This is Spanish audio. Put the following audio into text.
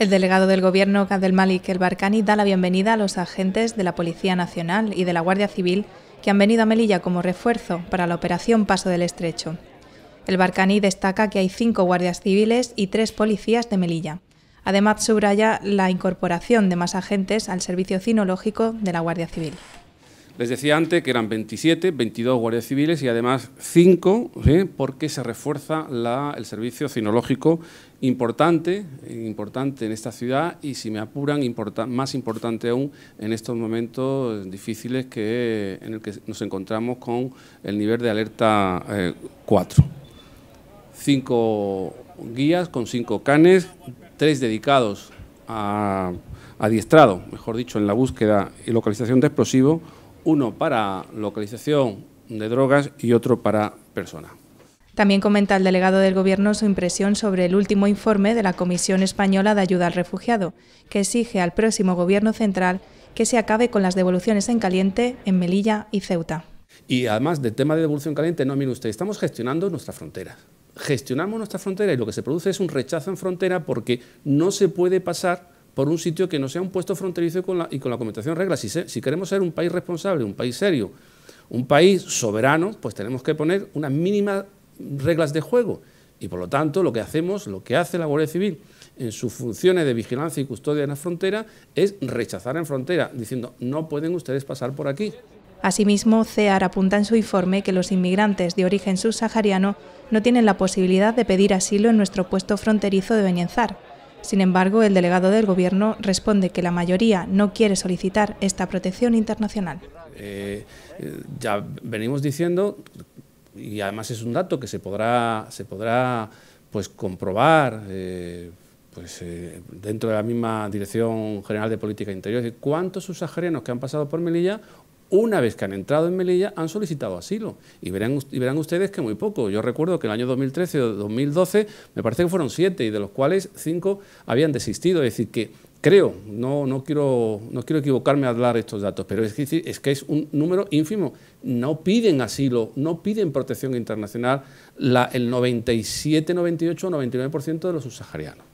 El delegado del Gobierno, Gadel Malik El Barcani, da la bienvenida a los agentes de la Policía Nacional y de la Guardia Civil que han venido a Melilla como refuerzo para la operación Paso del Estrecho. El Barcani destaca que hay cinco guardias civiles y tres policías de Melilla. Además, subraya la incorporación de más agentes al servicio cinológico de la Guardia Civil. Les decía antes que eran 27, 22 guardias civiles y además 5, porque se refuerza el servicio cinológico importante, importante en esta ciudad y, si me apuran, más importante aún en estos momentos difíciles en el que nos encontramos con el nivel de alerta 4. Eh, cinco guías con cinco canes, tres dedicados a adiestrado, mejor dicho, en la búsqueda y localización de explosivos, uno para localización de drogas y otro para personas. También comenta el delegado del Gobierno su impresión sobre el último informe de la Comisión Española de Ayuda al Refugiado, que exige al próximo Gobierno central que se acabe con las devoluciones en caliente en Melilla y Ceuta. Y además del tema de devolución caliente, no, mire usted, estamos gestionando nuestras fronteras. Gestionamos nuestra frontera y lo que se produce es un rechazo en frontera porque no se puede pasar por un sitio que no sea un puesto fronterizo y con la, y reglas. Si, queremos ser un país responsable, un país serio, un país soberano, pues tenemos que poner unas mínimas reglas de juego. Y por lo tanto, lo que hacemos, lo que hace la Guardia Civil en sus funciones de vigilancia y custodia en la frontera es rechazar en frontera, diciendo no pueden ustedes pasar por aquí. Asimismo, CEAR apunta en su informe que los inmigrantes de origen subsahariano no tienen la posibilidad de pedir asilo en nuestro puesto fronterizo de Benienzar. Sin embargo, el delegado del Gobierno responde que la mayoría no quiere solicitar esta protección internacional. Eh, eh, ya venimos diciendo, y además es un dato que se podrá, se podrá pues, comprobar eh, pues, dentro de la misma Dirección General de Política Interior, cuántos subsaharianos que han pasado por Melilla una vez que han entrado en Melilla, han solicitado asilo. Y verán, ustedes que muy poco. Yo recuerdo que en el año 2013 o 2012 me parece que fueron siete y de los cuales cinco habían desistido. Es decir, que creo, no, no, quiero, no quiero equivocarme al dar estos datos, pero es que, es que es un número ínfimo. No piden asilo, no piden protección internacional el 97, 98 o 99% de los subsaharianos.